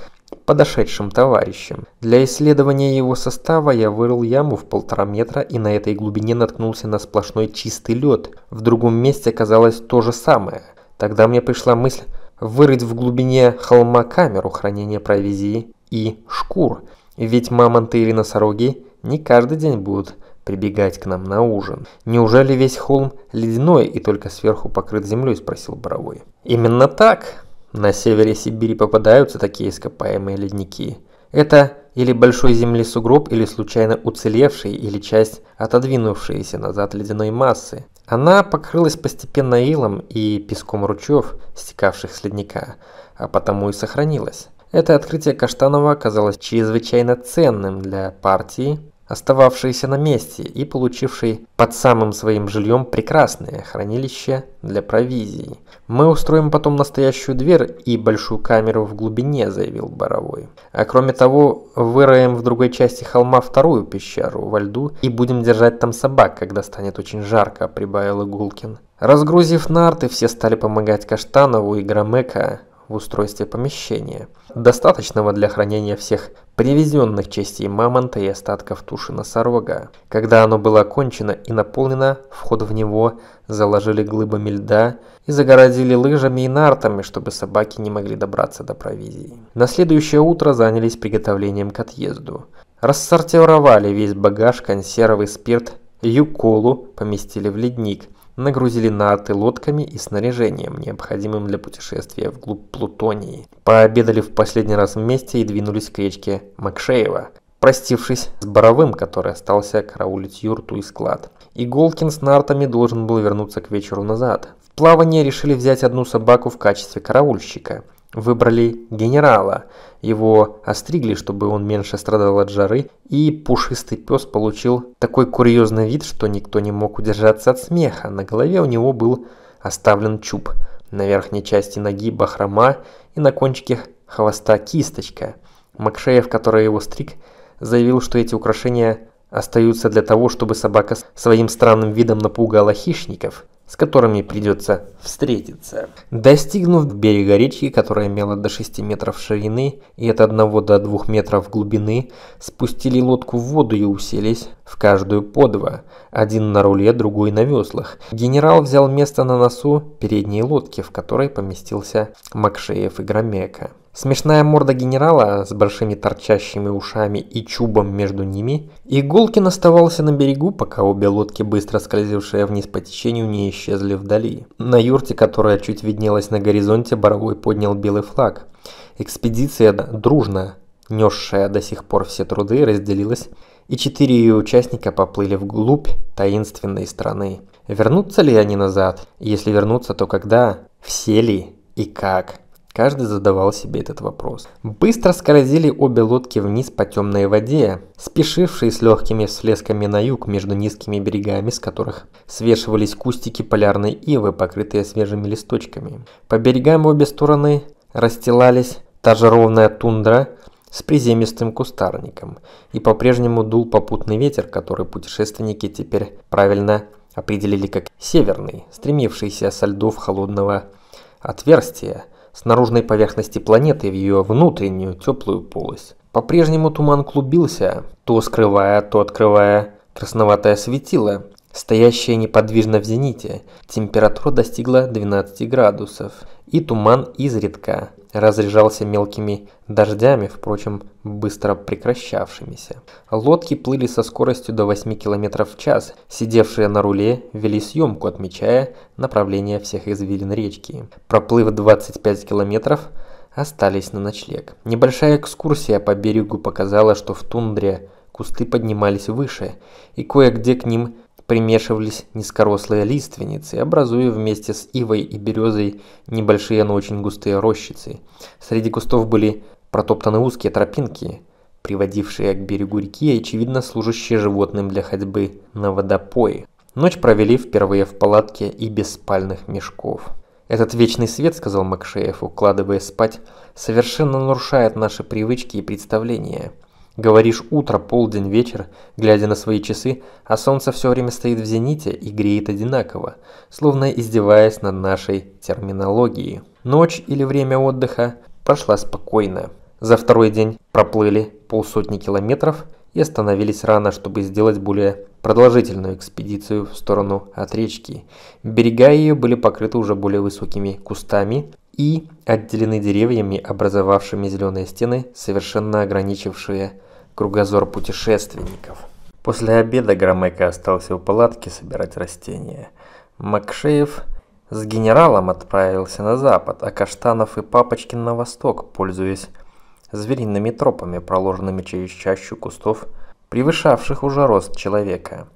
Speaker 1: подошедшим товарищем. Для исследования его состава я вырыл яму в полтора метра и на этой глубине наткнулся на сплошной чистый лед. В другом месте оказалось то же самое. Тогда мне пришла мысль вырыть в глубине холма камеру хранения провизии и шкур. Ведь мамонты или носороги не каждый день будут прибегать к нам на ужин. Неужели весь холм ледяной и только сверху покрыт землей, спросил Боровой. Именно так. На севере Сибири попадаются такие ископаемые ледники. Это или большой земли сугроб, или случайно уцелевший, или часть отодвинувшейся назад ледяной массы. Она покрылась постепенно илом и песком ручьев, стекавших с ледника, а потому и сохранилась. Это открытие Каштанова оказалось чрезвычайно ценным для партии, остававшийся на месте и получивший под самым своим жильем прекрасное хранилище для провизии. «Мы устроим потом настоящую дверь и большую камеру в глубине», – заявил Боровой. «А кроме того, выроем в другой части холма вторую пещеру во льду и будем держать там собак, когда станет очень жарко», – прибавил Игулкин. Разгрузив нарты, все стали помогать Каштанову и Громека в устройстве помещения, достаточного для хранения всех привезенных частей мамонта и остатков туши носорога. Когда оно было окончено и наполнено, вход в него заложили глыбами льда и загородили лыжами и нартами, чтобы собаки не могли добраться до провизии. На следующее утро занялись приготовлением к отъезду. Рассортировали весь багаж, консервы, спирт, юколу поместили в ледник – нагрузили нарты лодками и снаряжением, необходимым для путешествия вглубь Плутонии. Пообедали в последний раз вместе и двинулись к речке Макшеева, простившись с Боровым, который остался караулить юрту и склад. Иголкин с нартами должен был вернуться к вечеру назад. В плавание решили взять одну собаку в качестве караульщика – Выбрали генерала. Его остригли, чтобы он меньше страдал от жары, и пушистый пес получил такой курьезный вид, что никто не мог удержаться от смеха. На голове у него был оставлен чуб, на верхней части ноги бахрома и на кончике хвоста кисточка. Макшеев, который его стриг, заявил, что эти украшения остаются для того, чтобы собака своим странным видом напугала хищников – с которыми придется встретиться. Достигнув берега речки, которая имела до 6 метров ширины и от 1 до 2 метров глубины, спустили лодку в воду и уселись в каждую по два, один на руле, другой на веслах. Генерал взял место на носу передней лодки, в которой поместился Макшеев и Громека. Смешная морда генерала с большими торчащими ушами и чубом между ними. И Голкин оставался на берегу, пока обе лодки, быстро скользившие вниз по течению, не исчезли вдали. На юрте, которая чуть виднелась на горизонте, Боровой поднял белый флаг. Экспедиция дружно, несшая до сих пор все труды, разделилась, и четыре ее участника поплыли вглубь таинственной страны. Вернутся ли они назад? Если вернутся, то когда? Все ли и как? Каждый задавал себе этот вопрос. Быстро скользили обе лодки вниз по темной воде, спешившие с легкими всплесками на юг между низкими берегами, с которых свешивались кустики полярной ивы, покрытые свежими листочками. По берегам обе стороны расстилались та же ровная тундра, с приземистым кустарником, и по-прежнему дул попутный ветер, который путешественники теперь правильно определили как северный, стремившийся со льдов холодного отверстия – с наружной поверхности планеты в ее внутреннюю теплую полость. По-прежнему туман клубился, то скрывая, то открывая красноватое светило, стоящее неподвижно в зените. Температура достигла 12 градусов, и туман изредка разряжался мелкими дождями, впрочем, быстро прекращавшимися. Лодки плыли со скоростью до 8 км в час, сидевшие на руле вели съемку, отмечая направление всех извилин речки. Проплыв 25 километров, остались на ночлег. Небольшая экскурсия по берегу показала, что в тундре кусты поднимались выше, и кое-где к ним – примешивались низкорослые лиственницы, образуя вместе с ивой и березой небольшие, но очень густые рощицы. Среди кустов были протоптаны узкие тропинки, приводившие к берегу реки, очевидно служащие животным для ходьбы на водопое. Ночь провели впервые в палатке и без спальных мешков. «Этот вечный свет, — сказал Макшеев, укладывая спать, — совершенно нарушает наши привычки и представления. Говоришь утро, полдень, вечер, глядя на свои часы, а солнце все время стоит в зените и греет одинаково, словно издеваясь над нашей терминологией. Ночь или время отдыха прошла спокойно. За второй день проплыли полсотни километров и остановились рано, чтобы сделать более продолжительную экспедицию в сторону от речки. Берега ее были покрыты уже более высокими кустами, и отделены деревьями, образовавшими зеленые стены, совершенно ограничившие кругозор путешественников. После обеда Громека остался у палатки собирать растения. Макшеев с генералом отправился на запад, а Каштанов и Папочкин на восток, пользуясь звериными тропами, проложенными через чащу кустов, превышавших уже рост человека.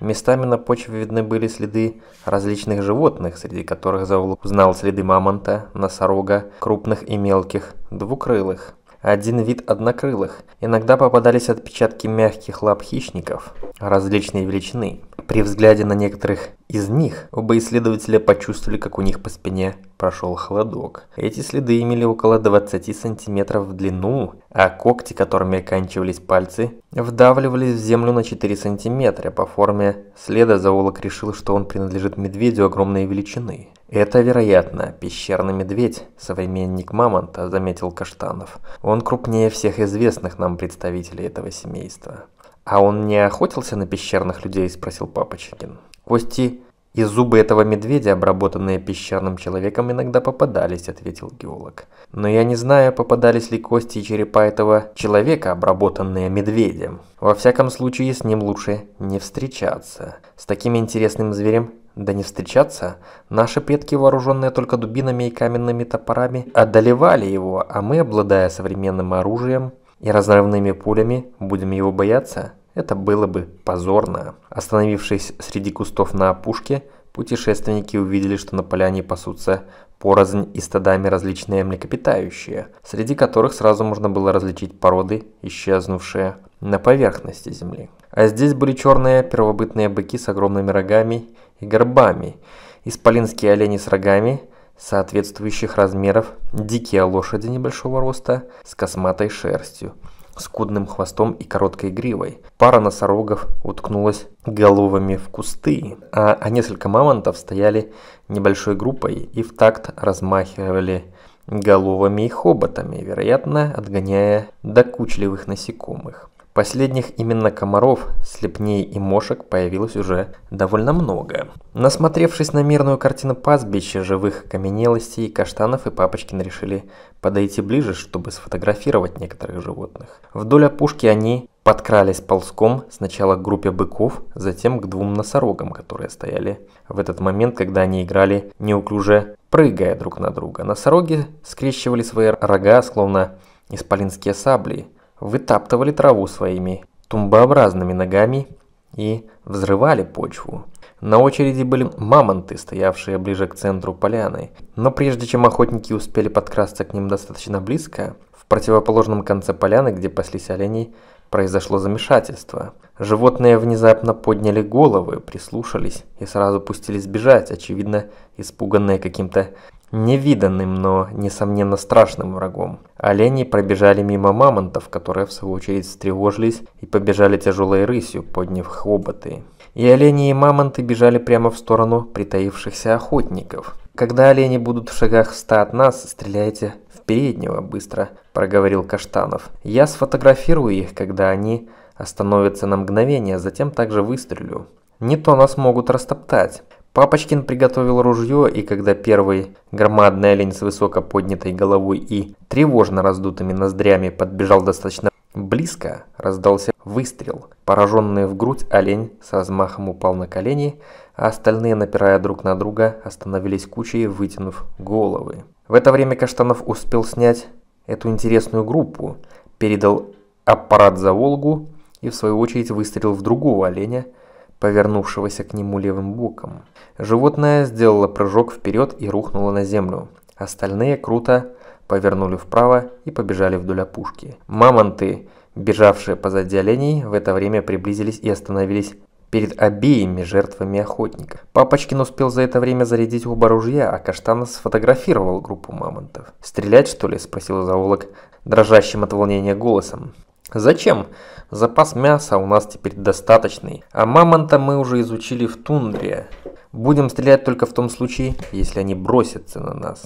Speaker 1: Местами на почве видны были следы различных животных, среди которых Завул узнал следы мамонта, носорога, крупных и мелких, двукрылых один вид однокрылых. Иногда попадались отпечатки мягких лап хищников различной величины. При взгляде на некоторых из них оба исследователя почувствовали, как у них по спине прошел холодок. Эти следы имели около 20 сантиметров в длину, а когти, которыми оканчивались пальцы, вдавливались в землю на 4 сантиметра. По форме следа зоолог решил, что он принадлежит медведю огромной величины. «Это, вероятно, пещерный медведь, современник мамонта», – заметил Каштанов. «Он крупнее всех известных нам представителей этого семейства». «А он не охотился на пещерных людей?» – спросил Папочкин. «Кости и зубы этого медведя, обработанные пещерным человеком, иногда попадались, ответил геолог. Но я не знаю, попадались ли кости и черепа этого человека, обработанные медведем. Во всяком случае, с ним лучше не встречаться. С таким интересным зверем да не встречаться, наши предки, вооруженные только дубинами и каменными топорами, одолевали его, а мы, обладая современным оружием и разрывными пулями, будем его бояться? Это было бы позорно. Остановившись среди кустов на опушке, путешественники увидели, что на поляне пасутся порознь и стадами различные млекопитающие, среди которых сразу можно было различить породы, исчезнувшие на поверхности земли. А здесь были черные первобытные быки с огромными рогами и горбами, исполинские олени с рогами соответствующих размеров, дикие лошади небольшого роста с косматой шерстью, скудным хвостом и короткой гривой. Пара носорогов уткнулась головами в кусты, а, а несколько мамонтов стояли небольшой группой и в такт размахивали головами и хоботами, вероятно, отгоняя докучливых насекомых. Последних именно комаров, слепней и мошек появилось уже довольно много. Насмотревшись на мирную картину пастбища, живых каменелостей, каштанов и Папочкин решили подойти ближе, чтобы сфотографировать некоторых животных. Вдоль опушки они подкрались ползком сначала к группе быков, затем к двум носорогам, которые стояли в этот момент, когда они играли неуклюже, прыгая друг на друга. Носороги скрещивали свои рога, словно исполинские сабли, вытаптывали траву своими тумбообразными ногами и взрывали почву. На очереди были мамонты, стоявшие ближе к центру поляны, но прежде чем охотники успели подкрасться к ним достаточно близко, в противоположном конце поляны, где паслись олени, произошло замешательство. Животные внезапно подняли головы, прислушались и сразу пустились бежать, очевидно, испуганные каким-то невиданным, но, несомненно, страшным врагом. Олени пробежали мимо мамонтов, которые, в свою очередь, встревожились и побежали тяжелой рысью, подняв хоботы. И олени и мамонты бежали прямо в сторону притаившихся охотников. «Когда олени будут в шагах ста от нас, стреляйте в переднего быстро», – проговорил Каштанов. «Я сфотографирую их, когда они остановятся на мгновение, затем также выстрелю. Не то нас могут растоптать». Папочкин приготовил ружье, и когда первый громадный олень с высоко поднятой головой и тревожно раздутыми ноздрями подбежал достаточно близко, раздался выстрел. Пораженный в грудь олень с размахом упал на колени, а остальные, напирая друг на друга, остановились кучей, вытянув головы. В это время Каштанов успел снять эту интересную группу, передал аппарат за Волгу и в свою очередь выстрелил в другого оленя – повернувшегося к нему левым боком. Животное сделало прыжок вперед и рухнуло на землю. Остальные круто повернули вправо и побежали вдоль опушки. Мамонты, бежавшие позади оленей, в это время приблизились и остановились перед обеими жертвами охотника. Папочкин успел за это время зарядить оба ружья, а Каштанов сфотографировал группу мамонтов. «Стрелять, что ли?» – спросил зоолог дрожащим от волнения голосом. Зачем? Запас мяса у нас теперь достаточный. А мамонта мы уже изучили в тундре. Будем стрелять только в том случае, если они бросятся на нас.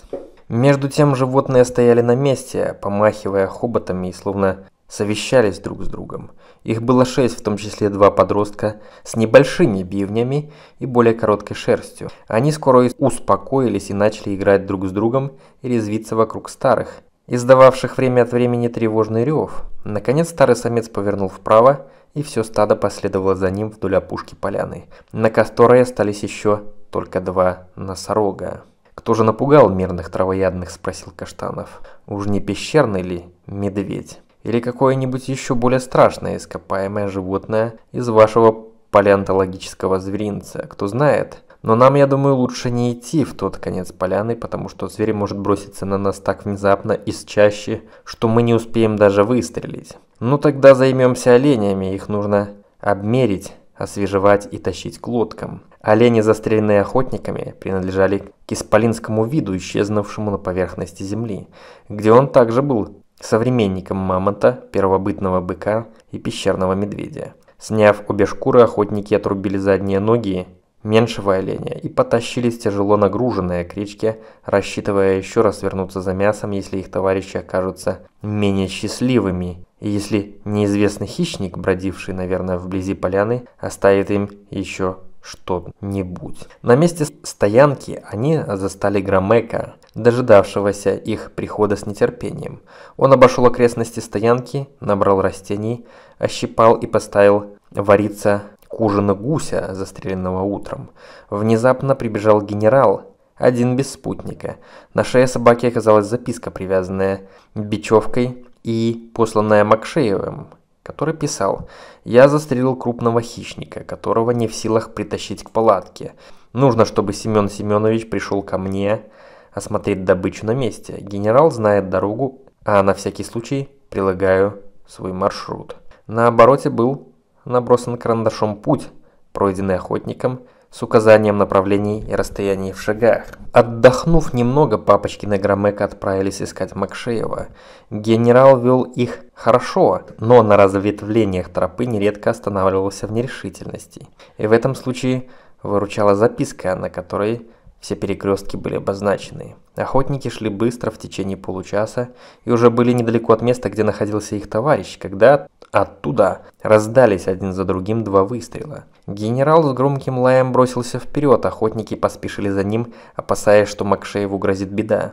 Speaker 1: Между тем животные стояли на месте, помахивая хоботами и словно совещались друг с другом. Их было шесть, в том числе два подростка, с небольшими бивнями и более короткой шерстью. Они скоро успокоились и начали играть друг с другом и резвиться вокруг старых – издававших время от времени тревожный рев. Наконец старый самец повернул вправо, и все стадо последовало за ним вдоль опушки поляны, на которой остались еще только два носорога. «Кто же напугал мирных травоядных?» – спросил Каштанов. «Уж не пещерный ли медведь? Или какое-нибудь еще более страшное ископаемое животное из вашего палеонтологического зверинца? Кто знает?» Но нам, я думаю, лучше не идти в тот конец поляны, потому что зверь может броситься на нас так внезапно из чаще, что мы не успеем даже выстрелить. Ну тогда займемся оленями, их нужно обмерить, освежевать и тащить к лодкам. Олени, застреленные охотниками, принадлежали к исполинскому виду, исчезнувшему на поверхности земли, где он также был современником мамонта, первобытного быка и пещерного медведя. Сняв обе шкуры, охотники отрубили задние ноги меньшего оленя и потащились тяжело нагруженные к речке, рассчитывая еще раз вернуться за мясом, если их товарищи окажутся менее счастливыми, и если неизвестный хищник, бродивший, наверное, вблизи поляны, оставит им еще что-нибудь. На месте стоянки они застали Громека, дожидавшегося их прихода с нетерпением. Он обошел окрестности стоянки, набрал растений, ощипал и поставил вариться к ужину гуся, застреленного утром, внезапно прибежал генерал, один без спутника. На шее собаки оказалась записка, привязанная бечевкой и посланная Макшеевым, который писал «Я застрелил крупного хищника, которого не в силах притащить к палатке. Нужно, чтобы Семен Семенович пришел ко мне осмотреть добычу на месте. Генерал знает дорогу, а на всякий случай прилагаю свой маршрут». На обороте был набросан карандашом путь, пройденный охотником, с указанием направлений и расстояний в шагах. Отдохнув немного, Папочкин и Громека отправились искать Макшеева. Генерал вел их хорошо, но на разветвлениях тропы нередко останавливался в нерешительности. И в этом случае выручала записка, на которой все перекрестки были обозначены. Охотники шли быстро в течение получаса и уже были недалеко от места, где находился их товарищ, когда оттуда раздались один за другим два выстрела. Генерал с громким лаем бросился вперед, охотники поспешили за ним, опасаясь, что Макшееву грозит беда.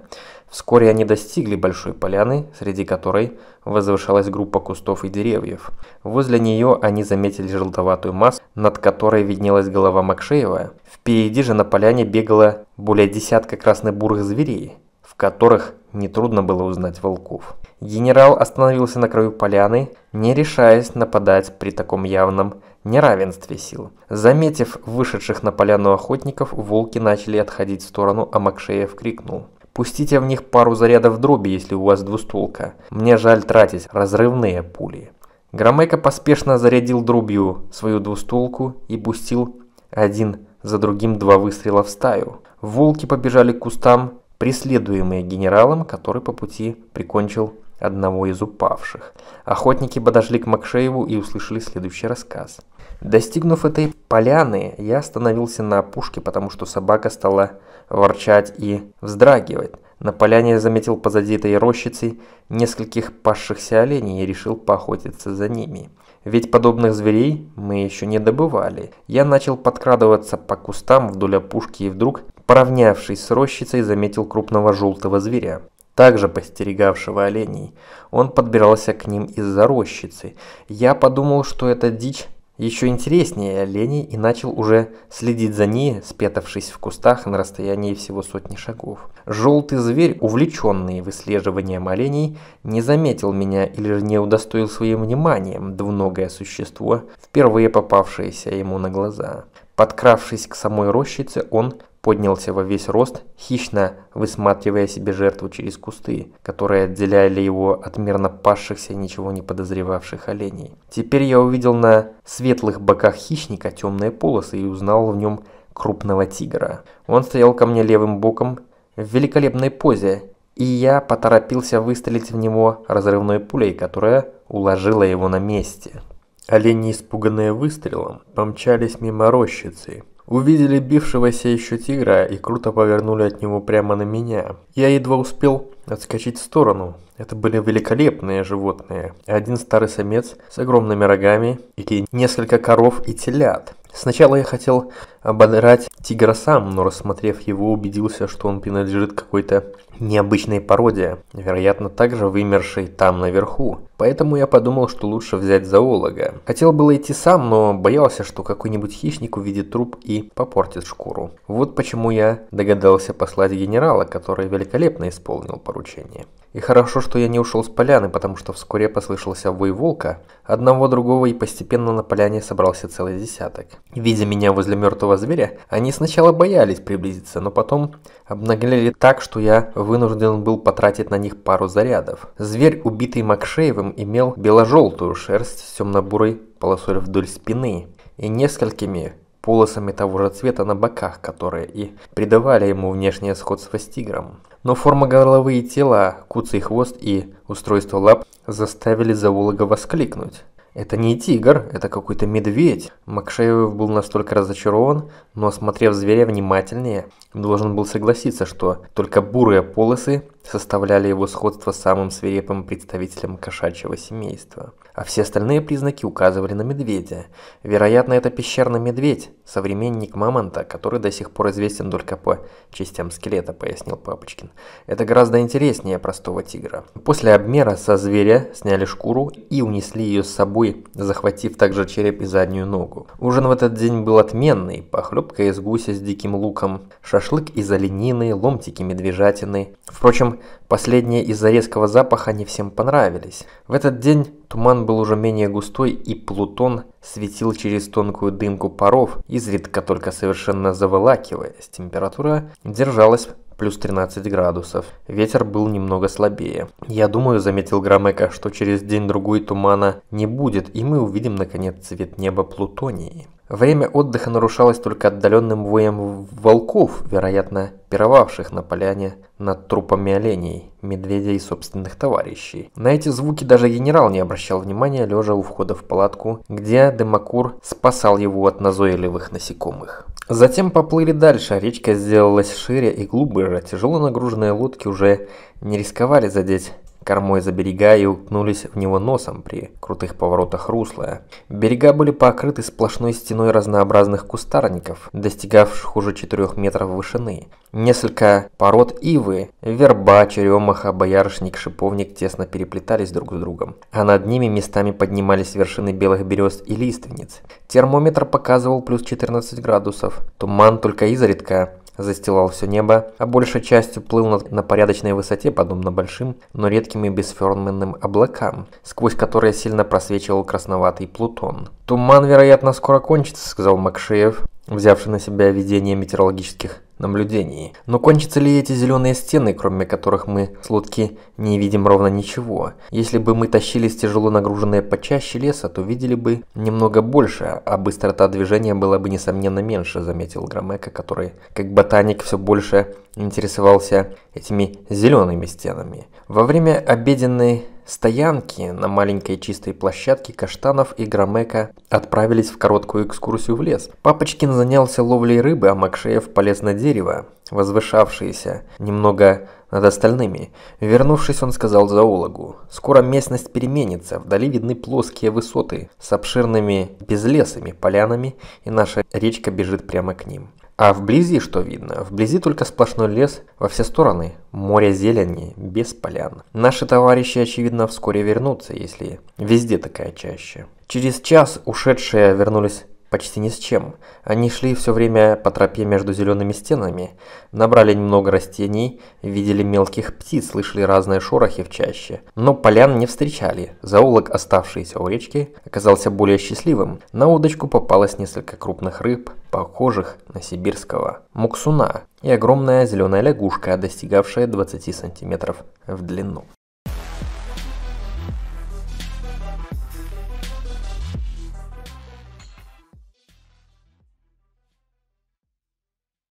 Speaker 1: Вскоре они достигли большой поляны, среди которой возвышалась группа кустов и деревьев. Возле нее они заметили желтоватую массу, над которой виднелась голова Макшеева. Впереди же на поляне бегало более десятка краснобурых зверей, в которых нетрудно было узнать волков. Генерал остановился на краю поляны, не решаясь нападать при таком явном неравенстве сил. Заметив вышедших на поляну охотников, волки начали отходить в сторону, а Макшеев крикнул. Пустите в них пару зарядов дроби, если у вас двустволка. Мне жаль тратить разрывные пули. Громека поспешно зарядил дробью свою двустволку и пустил один за другим два выстрела в стаю. Волки побежали к кустам, преследуемые генералом, который по пути прикончил одного из упавших. Охотники подошли к Макшееву и услышали следующий рассказ. Достигнув этой поляны, я остановился на опушке, потому что собака стала ворчать и вздрагивать. На поляне я заметил позади этой рощицы нескольких пасшихся оленей и решил поохотиться за ними. Ведь подобных зверей мы еще не добывали. Я начал подкрадываться по кустам вдоль опушки и вдруг, поравнявшись с рощицей, заметил крупного желтого зверя также постерегавшего оленей. Он подбирался к ним из-за рощицы. Я подумал, что это дичь еще интереснее оленей и начал уже следить за ней, спрятавшись в кустах на расстоянии всего сотни шагов. Желтый зверь, увлеченный выслеживанием оленей, не заметил меня или же не удостоил своим вниманием двуногое существо, впервые попавшееся ему на глаза. Подкравшись к самой рощице, он поднялся во весь рост, хищно высматривая себе жертву через кусты, которые отделяли его от мирно пасшихся, ничего не подозревавших оленей. Теперь я увидел на светлых боках хищника темные полосы и узнал в нем крупного тигра. Он стоял ко мне левым боком в великолепной позе, и я поторопился выстрелить в него разрывной пулей, которая уложила его на месте. Олени, испуганные выстрелом, помчались мимо рощицы, Увидели бившегося еще тигра и круто повернули от него прямо на меня. Я едва успел отскочить в сторону. Это были великолепные животные. Один старый самец с огромными рогами и несколько коров и телят. Сначала я хотел ободрать тигра сам, но рассмотрев его, убедился, что он принадлежит какой-то необычной породе, вероятно, также вымершей там наверху. Поэтому я подумал, что лучше взять зоолога. Хотел было идти сам, но боялся, что какой-нибудь хищник увидит труп и попортит шкуру. Вот почему я догадался послать генерала, который великолепно исполнил поручение. И хорошо, что я не ушел с поляны, потому что вскоре послышался вой волка, одного другого и постепенно на поляне собрался целый десяток. Видя меня возле мертвого дикого зверя, они сначала боялись приблизиться, но потом обнаглели так, что я вынужден был потратить на них пару зарядов. Зверь, убитый Макшеевым, имел бело-желтую шерсть с темно-бурой полосой вдоль спины и несколькими полосами того же цвета на боках, которые и придавали ему внешнее сходство с тигром. Но форма головы и тела, куцый хвост и устройство лап заставили зоолога воскликнуть. Это не тигр, это какой-то медведь. Макшеев был настолько разочарован, но осмотрев зверя внимательнее, должен был согласиться, что только бурые полосы составляли его сходство с самым свирепым представителем кошачьего семейства. А все остальные признаки указывали на медведя. Вероятно, это пещерный медведь, современник мамонта, который до сих пор известен только по частям скелета, пояснил Папочкин. Это гораздо интереснее простого тигра. После обмера со зверя сняли шкуру и унесли ее с собой, захватив также череп и заднюю ногу. Ужин в этот день был отменный, похлебка из гуся с диким луком, шашлык из оленины, ломтики медвежатины. Впрочем, Впрочем, последние из-за резкого запаха не всем понравились. В этот день туман был уже менее густой, и Плутон светил через тонкую дымку паров, изредка только совершенно заволакиваясь. Температура держалась плюс 13 градусов. Ветер был немного слабее. Я думаю, заметил Громека, что через день-другой тумана не будет, и мы увидим наконец цвет неба Плутонии. Время отдыха нарушалось только отдаленным воем волков, вероятно, пировавших на поляне над трупами оленей, медведей и собственных товарищей. На эти звуки даже генерал не обращал внимания, лежа у входа в палатку, где Демакур спасал его от назойливых насекомых. Затем поплыли дальше, а речка сделалась шире и глубже, тяжело нагруженные лодки уже не рисковали задеть кормой за берега и уткнулись в него носом при крутых поворотах русла. Берега были покрыты сплошной стеной разнообразных кустарников, достигавших уже 4 метров вышины. Несколько пород ивы, верба, черемаха, боярышник, шиповник тесно переплетались друг с другом, а над ними местами поднимались вершины белых берез и лиственниц. Термометр показывал плюс 14 градусов, туман только изредка застилал все небо, а большей частью плыл на, на порядочной высоте, подобно большим, но редким и бесферменным облакам, сквозь которые сильно просвечивал красноватый Плутон. «Туман, вероятно, скоро кончится», — сказал Макшеев, взявший на себя ведение метеорологических наблюдений. Но кончатся ли эти зеленые стены, кроме которых мы с лодки не видим ровно ничего? Если бы мы тащились тяжело нагруженные почаще чаще леса, то видели бы немного больше, а быстрота движения была бы несомненно меньше, заметил Громека, который, как ботаник, все больше интересовался этими зелеными стенами. Во время обеденной стоянки на маленькой чистой площадке Каштанов и Громека отправились в короткую экскурсию в лес. Папочкин занялся ловлей рыбы, а Макшеев полез на дерево, возвышавшееся немного над остальными. Вернувшись, он сказал зоологу, «Скоро местность переменится, вдали видны плоские высоты с обширными безлесами, полянами, и наша речка бежит прямо к ним». А вблизи что видно? Вблизи только сплошной лес во все стороны, море зелени, без полян. Наши товарищи, очевидно, вскоре вернутся, если везде такая чаще. Через час ушедшие вернулись почти ни с чем. Они шли все время по тропе между зелеными стенами, набрали немного растений, видели мелких птиц, слышали разные шорохи в чаще. Но полян не встречали. Заулок, оставшийся у речки, оказался более счастливым. На удочку попалось несколько крупных рыб, похожих на сибирского муксуна и огромная зеленая лягушка, достигавшая 20 сантиметров в длину.